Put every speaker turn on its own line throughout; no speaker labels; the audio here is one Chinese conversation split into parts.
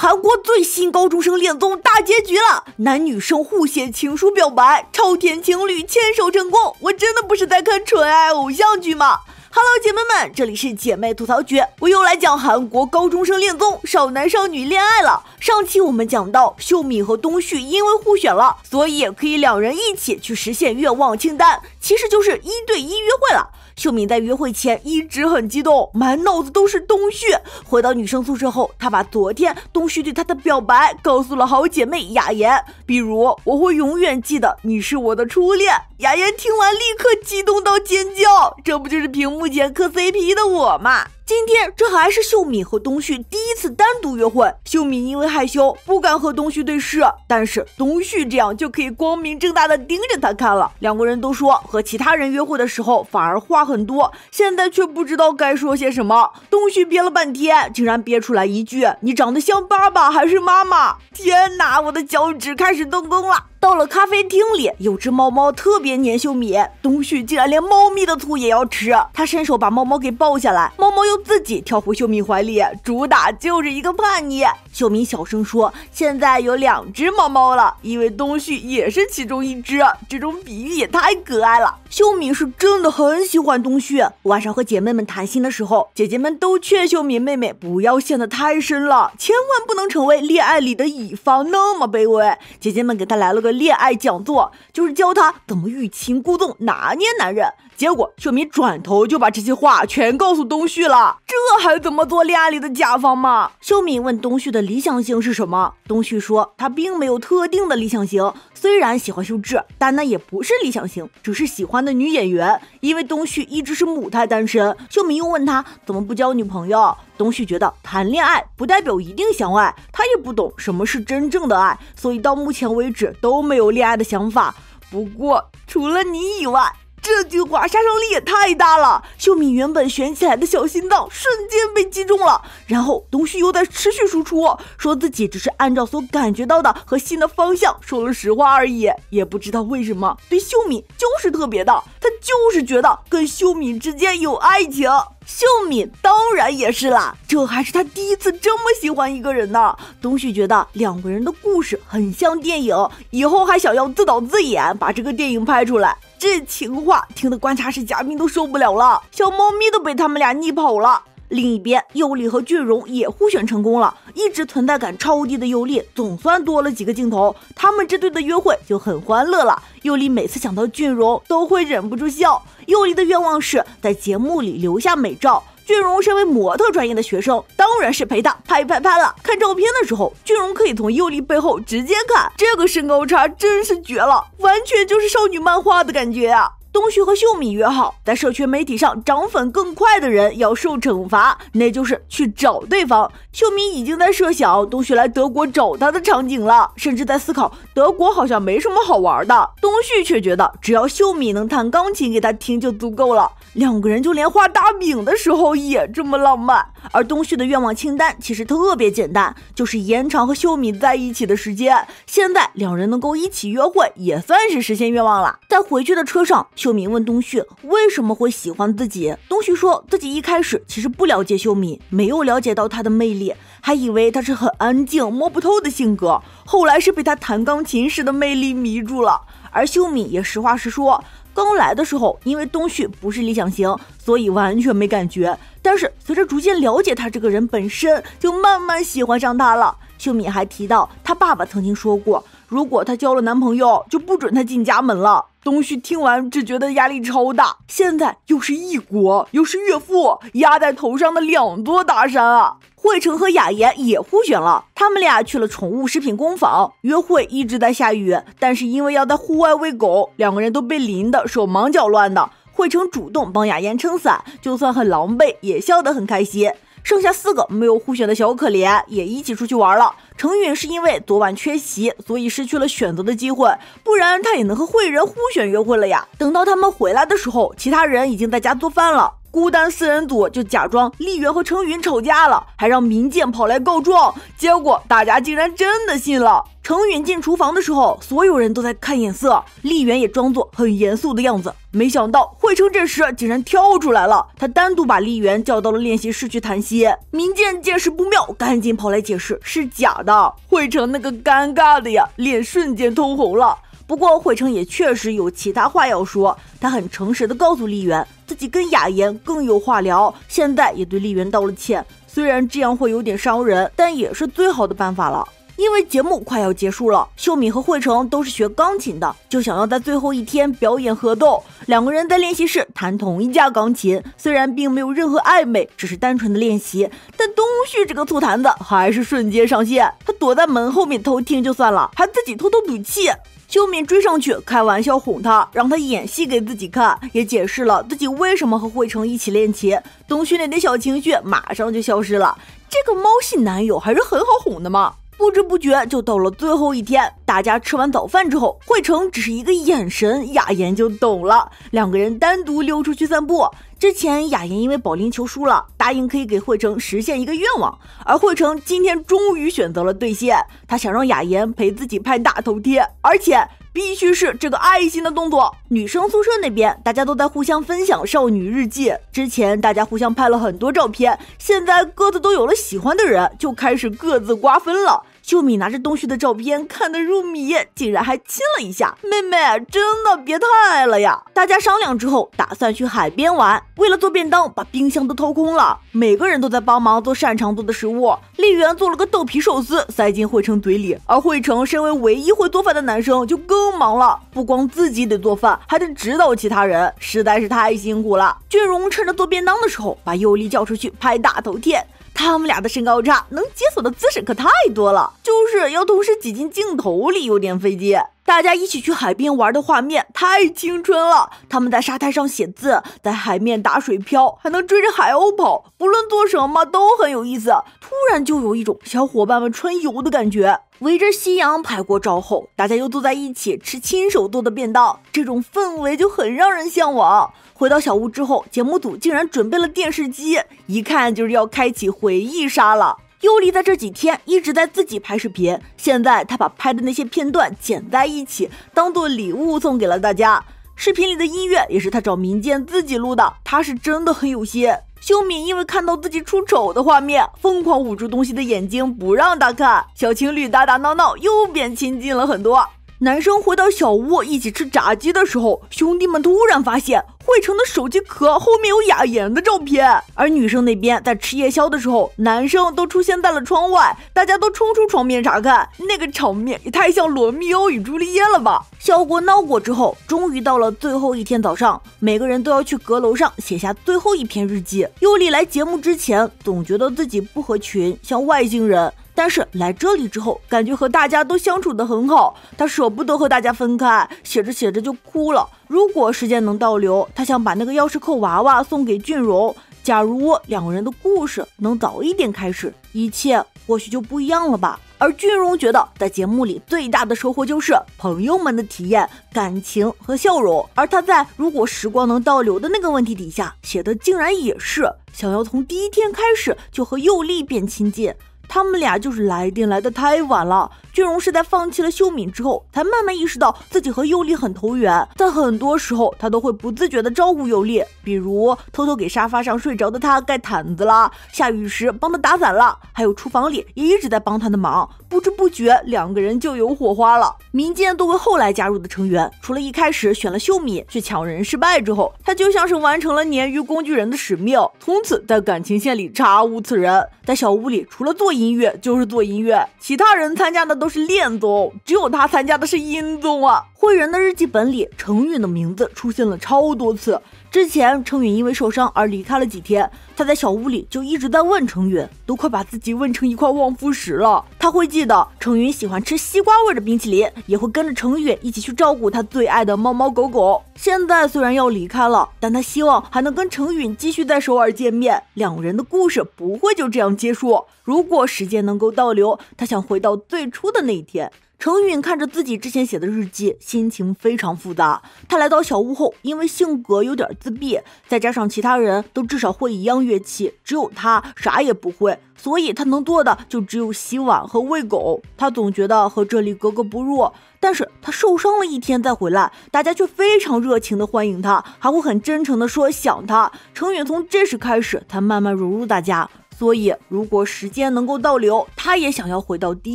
韩国最新高中生恋综大结局了，男女生互写情书表白，超甜情侣牵手成功。我真的不是在看纯爱偶像剧吗？Hello，姐妹们，这里是姐妹吐槽局，我又来讲韩国高中生恋综，少男少女恋爱了。上期我们讲到秀敏和东旭因为互选了，所以可以两人一起去实现愿望清单，其实就是一对一约会了。秀敏在约会前一直很激动，满脑子都是东旭。回到女生宿舍后，她把昨天东旭对她的表白告诉了好姐妹雅妍，比如“我会永远记得你是我的初恋”。雅妍听完立刻激动到尖叫，这不就是屏幕前磕 CP 的我吗？今天这还是秀敏和东旭第一次单独约会。秀敏因为害羞，不敢和东旭对视，但是东旭这样就可以光明正大的盯着她看了。两个人都说，和其他人约会的时候反而话很多，现在却不知道该说些什么。东旭憋了半天，竟然憋出来一句：“你长得像爸爸还是妈妈？”天哪，我的脚趾开始动工了。到了咖啡厅里，有只猫猫特别粘秀敏，东旭竟然连猫咪的醋也要吃。他伸手把猫猫给抱下来，猫猫又自己跳回秀敏怀里，主打就是一个叛逆。秀敏小声说：“现在有两只猫猫了，因为东旭也是其中一只。”这种比喻也太可爱了。秀敏是真的很喜欢东旭。晚上和姐妹们谈心的时候，姐姐们都劝秀敏妹妹不要陷得太深了，千万不能成为恋爱里的乙方，那么卑微。姐姐们给她来了个。恋爱讲座就是教他怎么欲擒故纵拿捏男人。结果秀敏转头就把这些话全告诉东旭了，这还怎么做恋爱里的甲方嘛？秀敏问东旭的理想型是什么？东旭说他并没有特定的理想型，虽然喜欢秀智，但那也不是理想型，只是喜欢的女演员。因为东旭一直是母胎单身，秀敏又问他怎么不交女朋友？东旭觉得谈恋爱不代表一定相爱，他也不懂什么是真正的爱，所以到目前为止都没有恋爱的想法。不过除了你以外。这句话杀伤力也太大了！秀敏原本悬起来的小心脏瞬间被击中了。然后东旭又在持续输出，说自己只是按照所感觉到的和心的方向说了实话而已。也不知道为什么，对秀敏就是特别的，他就是觉得跟秀敏之间有爱情。秀敏当然也是啦，这还是他第一次这么喜欢一个人呢。东旭觉得两个人的故事很像电影，以后还想要自导自演把这个电影拍出来。这情话听得观察室嘉宾都受不了了，小猫咪都被他们俩腻跑了。另一边，尤丽和俊荣也互选成功了。一直存在感超低的尤丽总算多了几个镜头。他们这对的约会就很欢乐了。尤丽每次想到俊荣，都会忍不住笑。尤丽的愿望是，在节目里留下美照。俊荣身为模特专业的学生，当然是陪她拍拍拍了。看照片的时候，俊荣可以从尤丽背后直接看。这个身高差真是绝了，完全就是少女漫画的感觉啊！东旭和秀敏约好，在社群媒体上涨粉更快的人要受惩罚，那就是去找对方。秀敏已经在设想东旭来德国找他的场景了，甚至在思考德国好像没什么好玩的。东旭却觉得只要秀敏能弹钢琴给他听就足够了。两个人就连画大饼的时候也这么浪漫。而东旭的愿望清单其实特别简单，就是延长和秀敏在一起的时间。现在两人能够一起约会，也算是实现愿望了。在回去的车上。秀敏问东旭为什么会喜欢自己，东旭说自己一开始其实不了解秀敏，没有了解到她的魅力，还以为她是很安静、摸不透的性格。后来是被她弹钢琴时的魅力迷住了。而秀敏也实话实说，刚来的时候因为东旭不是理想型，所以完全没感觉。但是随着逐渐了解他这个人本身，就慢慢喜欢上他了。秀敏还提到，他爸爸曾经说过。如果她交了男朋友，就不准她进家门了。东旭听完，只觉得压力超大，现在又是异国，又是岳父，压在头上的两座大山啊！惠成和雅妍也互选了，他们俩去了宠物食品工坊约会。一直在下雨，但是因为要在户外喂狗，两个人都被淋得手忙脚乱的。惠成主动帮雅妍撑伞，就算很狼狈，也笑得很开心。剩下四个没有互选的小可怜也一起出去玩了。成允是因为昨晚缺席，所以失去了选择的机会，不然他也能和惠仁互选约会了呀。等到他们回来的时候，其他人已经在家做饭了。孤单四人组就假装丽媛和程允吵架了，还让明剑跑来告状，结果大家竟然真的信了。程允进厨房的时候，所有人都在看眼色，丽媛也装作很严肃的样子。没想到惠成这时竟然跳出来了，他单独把丽媛叫到了练习室去谈心。明剑见势不妙，赶紧跑来解释是假的。惠成那个尴尬的呀，脸瞬间通红了。不过，惠成也确实有其他话要说。他很诚实的告诉丽媛，自己跟雅妍更有话聊。现在也对丽媛道了歉，虽然这样会有点伤人，但也是最好的办法了。因为节目快要结束了，秀敏和惠成都是学钢琴的，就想要在最后一天表演合奏。两个人在练习室弹同一架钢琴，虽然并没有任何暧昧，只是单纯的练习，但东旭这个醋坛子还是瞬间上线。他躲在门后面偷听就算了，还自己偷偷补气。秀敏追上去开玩笑哄他，让他演戏给自己看，也解释了自己为什么和惠成一起练琴。东旭那点小情绪马上就消失了，这个猫系男友还是很好哄的嘛。不知不觉就到了最后一天，大家吃完早饭之后，惠成只是一个眼神，雅妍就懂了，两个人单独溜出去散步。之前雅妍因为保龄球输了，答应可以给惠成实现一个愿望，而惠成今天终于选择了兑现，他想让雅妍陪自己拍大头贴，而且必须是这个爱心的动作。女生宿舍那边大家都在互相分享少女日记，之前大家互相拍了很多照片，现在各自都有了喜欢的人，就开始各自瓜分了。秀敏拿着东旭的照片看得入迷，竟然还亲了一下妹妹。真的别太爱了呀！大家商量之后，打算去海边玩。为了做便当，把冰箱都掏空了。每个人都在帮忙做擅长做的食物。丽媛做了个豆皮寿司，塞进惠成嘴里。而惠成身为唯一会做饭的男生，就更忙了。不光自己得做饭，还得指导其他人，实在是太辛苦了。俊荣趁着做便当的时候，把尤丽叫出去拍大头贴。他们俩的身高差能解锁的姿势可太多了，就是要同时挤进镜头里，有点费劲。大家一起去海边玩的画面太青春了。他们在沙滩上写字，在海面打水漂，还能追着海鸥跑，不论做什么都很有意思。突然就有一种小伙伴们春游的感觉。围着夕阳拍过照后，大家又坐在一起吃亲手做的便当，这种氛围就很让人向往。回到小屋之后，节目组竟然准备了电视机，一看就是要开启回忆杀了。尤利在这几天一直在自己拍视频，现在他把拍的那些片段剪在一起，当做礼物送给了大家。视频里的音乐也是他找民间自己录的，他是真的很用心。秀敏因为看到自己出丑的画面，疯狂捂住东西的眼睛，不让他看。小情侣打打闹闹，又变亲近了很多。男生回到小屋一起吃炸鸡的时候，兄弟们突然发现。魏成的手机壳后面有雅妍的照片，而女生那边在吃夜宵的时候，男生都出现在了窗外，大家都冲出床面查看，那个场面也太像罗密欧与朱丽叶了吧！小过闹过之后，终于到了最后一天早上，每个人都要去阁楼上写下最后一篇日记。尤里来节目之前，总觉得自己不合群，像外星人。但是来这里之后，感觉和大家都相处的很好，他舍不得和大家分开，写着写着就哭了。如果时间能倒流，他想把那个钥匙扣娃娃送给俊荣。假如两个人的故事能早一点开始，一切或许就不一样了吧。而俊荣觉得，在节目里最大的收获就是朋友们的体验、感情和笑容。而他在如果时光能倒流的那个问题底下写的，竟然也是想要从第一天开始就和佑丽变亲近。他们俩就是来电来的太晚了。俊荣是在放弃了秀敏之后，才慢慢意识到自己和尤丽很投缘。在很多时候，他都会不自觉地照顾尤丽，比如偷偷给沙发上睡着的他盖毯子啦，下雨时帮他打伞啦，还有厨房里也一直在帮他的忙。不知不觉，两个人就有火花了。民间作为后来加入的成员，除了一开始选了秀敏却抢人失败之后，他就像是完成了鲶鱼工具人的使命，从此在感情线里查无此人。在小屋里，除了座椅。音乐就是做音乐，其他人参加的都是恋综，只有他参加的是音综啊。会仁的日记本里，成允的名字出现了超多次。之前，程允因为受伤而离开了几天。他在小屋里就一直在问程允，都快把自己问成一块旺夫石了。他会记得程允喜欢吃西瓜味的冰淇淋，也会跟着程允一起去照顾他最爱的猫猫狗狗。现在虽然要离开了，但他希望还能跟程允继续在首尔见面。两人的故事不会就这样结束。如果时间能够倒流，他想回到最初的那一天。程允看着自己之前写的日记，心情非常复杂。他来到小屋后，因为性格有点自闭，再加上其他人都至少会一样乐器，只有他啥也不会，所以他能做的就只有洗碗和喂狗。他总觉得和这里格格不入，但是他受伤了一天再回来，大家却非常热情的欢迎他，还会很真诚的说想他。程允从这时开始，才慢慢融入大家。所以，如果时间能够倒流，他也想要回到第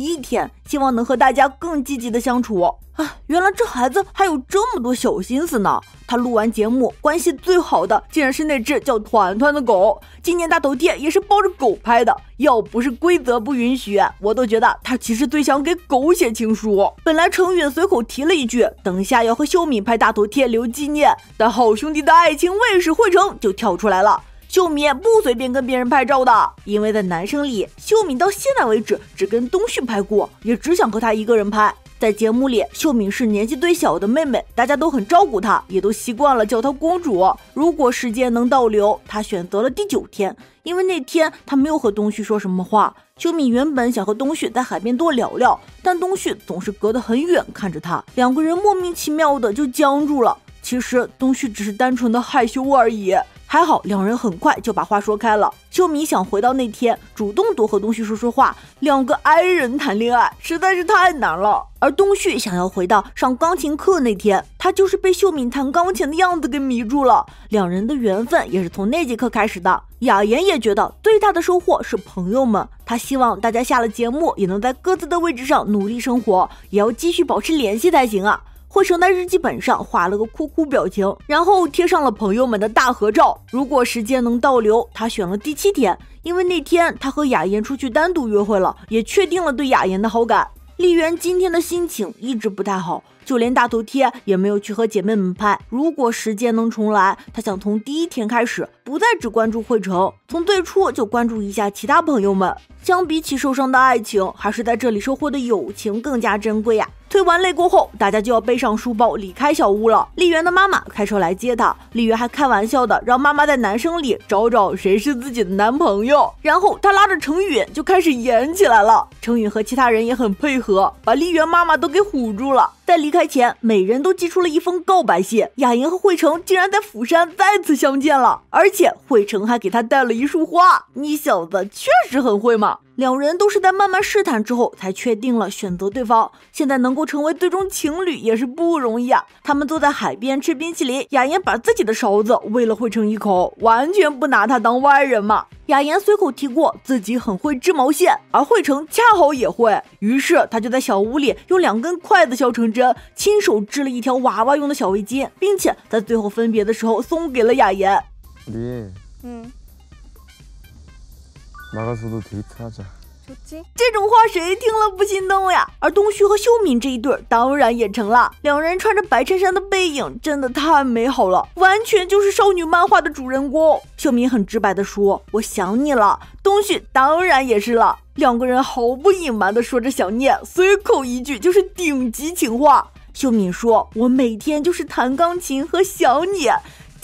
一天，希望能和大家更积极的相处。啊，原来这孩子还有这么多小心思呢！他录完节目，关系最好的竟然是那只叫团团的狗。纪念大头贴也是抱着狗拍的，要不是规则不允许，我都觉得他其实最想给狗写情书。本来程允随口提了一句，等下要和秀敏拍大头贴留纪念，但好兄弟的爱情卫士惠成就跳出来了。秀敏不随便跟别人拍照的，因为在男生里，秀敏到现在为止只跟东旭拍过，也只想和他一个人拍。在节目里，秀敏是年纪最小的妹妹，大家都很照顾她，也都习惯了叫她公主。如果时间能倒流，她选择了第九天，因为那天她没有和东旭说什么话。秀敏原本想和东旭在海边多聊聊，但东旭总是隔得很远看着她，两个人莫名其妙的就僵住了。其实东旭只是单纯的害羞而已。还好，两人很快就把话说开了。秀敏想回到那天，主动多和东旭说说话。两个 i 人谈恋爱实在是太难了。而东旭想要回到上钢琴课那天，他就是被秀敏弹钢琴的样子给迷住了。两人的缘分也是从那节课开始的。雅妍也觉得最大的收获是朋友们。她希望大家下了节目也能在各自的位置上努力生活，也要继续保持联系才行啊。惠成在日记本上画了个哭哭表情，然后贴上了朋友们的大合照。如果时间能倒流，他选了第七天，因为那天他和雅妍出去单独约会了，也确定了对雅妍的好感。丽媛今天的心情一直不太好，就连大头贴也没有去和姐妹们拍。如果时间能重来，她想从第一天开始，不再只关注惠成，从最初就关注一下其他朋友们。相比起受伤的爱情，还是在这里收获的友情更加珍贵呀。推完泪过后，大家就要背上书包离开小屋了。丽媛的妈妈开车来接她，丽媛还开玩笑的让妈妈在男生里找找谁是自己的男朋友，然后她拉着程允就开始演起来了。程允和其他人也很配合，把丽媛妈妈都给唬住了。在离开前，每人都寄出了一封告白信。雅莹和惠成竟然在釜山再次相见了，而且惠成还给她带了一束花。你小子确实很会嘛！两人都是在慢慢试探之后才确定了选择对方。现在能够成为最终情侣也是不容易啊！他们坐在海边吃冰淇淋，雅妍把自己的勺子喂了惠成一口，完全不拿他当外人嘛！雅妍随口提过自己很会织毛线，而惠成恰好也会，于是他就在小屋里用两根筷子削成。真亲手织了一条娃娃用的小围巾，并且在最后分别的时候送给了雅妍。嗯。这种话谁听了不心动呀？而东旭和秀敏这一对儿当然也成了，两人穿着白衬衫的背影真的太美好了，完全就是少女漫画的主人公。秀敏很直白的说：“我想你了。”东旭当然也是了，两个人毫不隐瞒的说着想念，随口一句就是顶级情话。秀敏说：“我每天就是弹钢琴和想你。”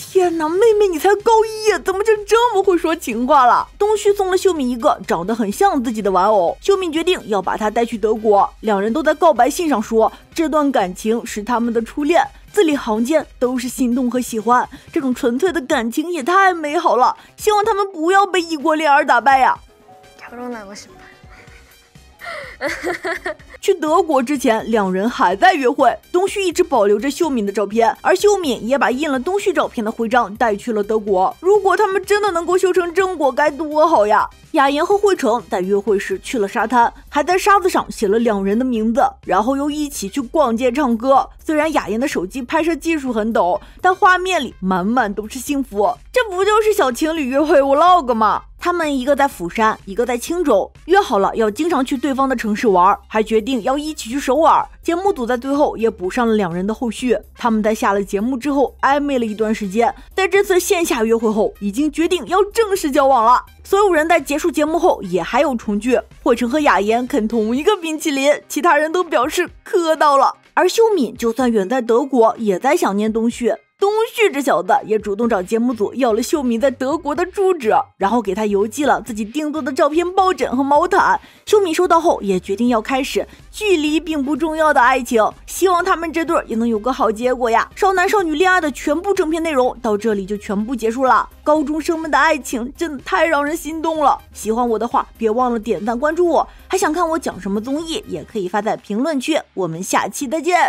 天哪，妹妹你才高一，怎么就这么会说情话了？东旭送了秀敏一个长得很像自己的玩偶，秀敏决定要把他带去德国。两人都在告白信上说，这段感情是他们的初恋，字里行间都是心动和喜欢。这种纯粹的感情也太美好了，希望他们不要被异国恋而打败呀。去德国之前，两人还在约会。东旭一直保留着秀敏的照片，而秀敏也把印了东旭照片的徽章带去了德国。如果他们真的能够修成正果，该多好呀！雅妍和惠成在约会时去了沙滩，还在沙子上写了两人的名字，然后又一起去逛街、唱歌。虽然雅妍的手机拍摄技术很抖，但画面里满满都是幸福。这不就是小情侣约会 vlog 吗？他们一个在釜山，一个在青州，约好了要经常去对方的城市玩，还决定要一起去首尔。节目组在最后也补上了两人的后续。他们在下了节目之后暧昧了一段时间，在这次线下约会后，已经决定要正式交往了。所有人在结束节目后也还有重聚。惠成和雅妍啃同一个冰淇淋，其他人都表示磕到了。而秀敏就算远在德国，也在想念东旭。东旭这小子也主动找节目组要了秀敏在德国的住址，然后给他邮寄了自己定做的照片抱枕和毛毯。秀敏收到后也决定要开始距离并不重要的爱情，希望他们这对也能有个好结果呀。少男少女恋爱的全部正片内容到这里就全部结束了。高中生们的爱情真的太让人心动了。喜欢我的话，别忘了点赞关注我。还想看我讲什么综艺，也可以发在评论区。我们下期再见。